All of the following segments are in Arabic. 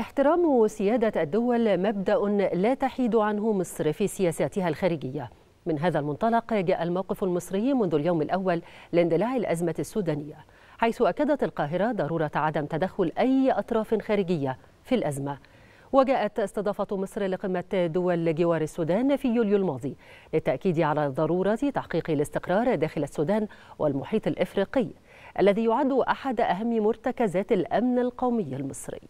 احترام سيادة الدول مبدأ لا تحيد عنه مصر في سياساتها الخارجية من هذا المنطلق جاء الموقف المصري منذ اليوم الأول لاندلاع الأزمة السودانية حيث أكدت القاهرة ضرورة عدم تدخل أي أطراف خارجية في الأزمة وجاءت استضافة مصر لقمة دول جوار السودان في يوليو الماضي للتأكيد على ضرورة تحقيق الاستقرار داخل السودان والمحيط الإفريقي الذي يعد أحد أهم مرتكزات الأمن القومي المصري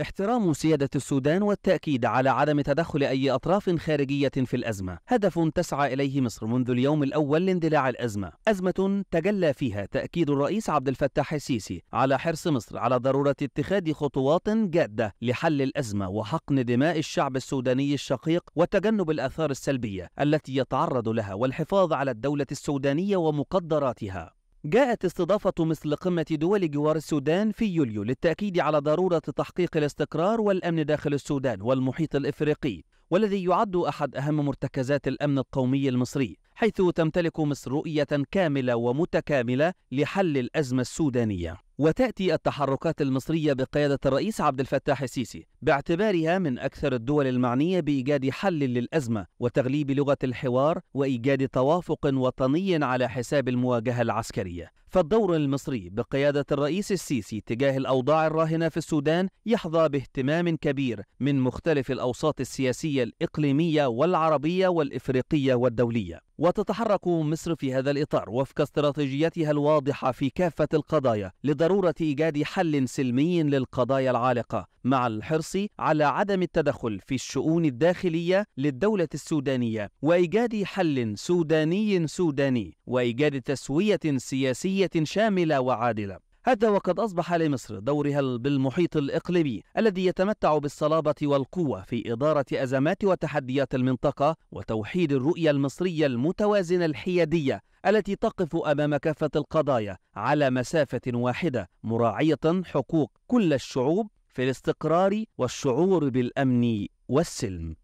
احترام سيادة السودان والتأكيد على عدم تدخل أي أطراف خارجية في الأزمة هدف تسعى إليه مصر منذ اليوم الأول لاندلاع الأزمة أزمة تجلى فيها تأكيد الرئيس عبد الفتاح السيسي على حرص مصر على ضرورة اتخاذ خطوات جادة لحل الأزمة وحقن دماء الشعب السوداني الشقيق وتجنب الآثار السلبية التي يتعرض لها والحفاظ على الدولة السودانية ومقدراتها جاءت استضافة مثل قمة دول جوار السودان في يوليو للتأكيد على ضرورة تحقيق الاستقرار والأمن داخل السودان والمحيط الإفريقي والذي يعد أحد أهم مرتكزات الأمن القومي المصري حيث تمتلك مصر رؤية كاملة ومتكاملة لحل الأزمة السودانية وتأتي التحركات المصرية بقيادة الرئيس عبد الفتاح السيسي باعتبارها من أكثر الدول المعنية بإيجاد حل للأزمة وتغليب لغة الحوار وإيجاد توافق وطني على حساب المواجهة العسكرية فالدور المصري بقيادة الرئيس السيسي تجاه الأوضاع الراهنة في السودان يحظى باهتمام كبير من مختلف الأوساط السياسية الإقليمية والعربية والإفريقية والدولية وتتحرك مصر في هذا الإطار وفق استراتيجيتها الواضحة في كافة القضايا لضرورة إيجاد حل سلمي للقضايا العالقة مع الحرص النص على عدم التدخل في الشؤون الداخلية للدولة السودانية وإيجاد حل سوداني سوداني وإيجاد تسوية سياسية شاملة وعادلة هذا وقد أصبح لمصر دورها بالمحيط الإقليمي الذي يتمتع بالصلابة والقوة في إدارة أزمات وتحديات المنطقة وتوحيد الرؤية المصرية المتوازنة الحيادية التي تقف أمام كافة القضايا على مسافة واحدة مراعية حقوق كل الشعوب في الاستقرار والشعور بالامن والسلم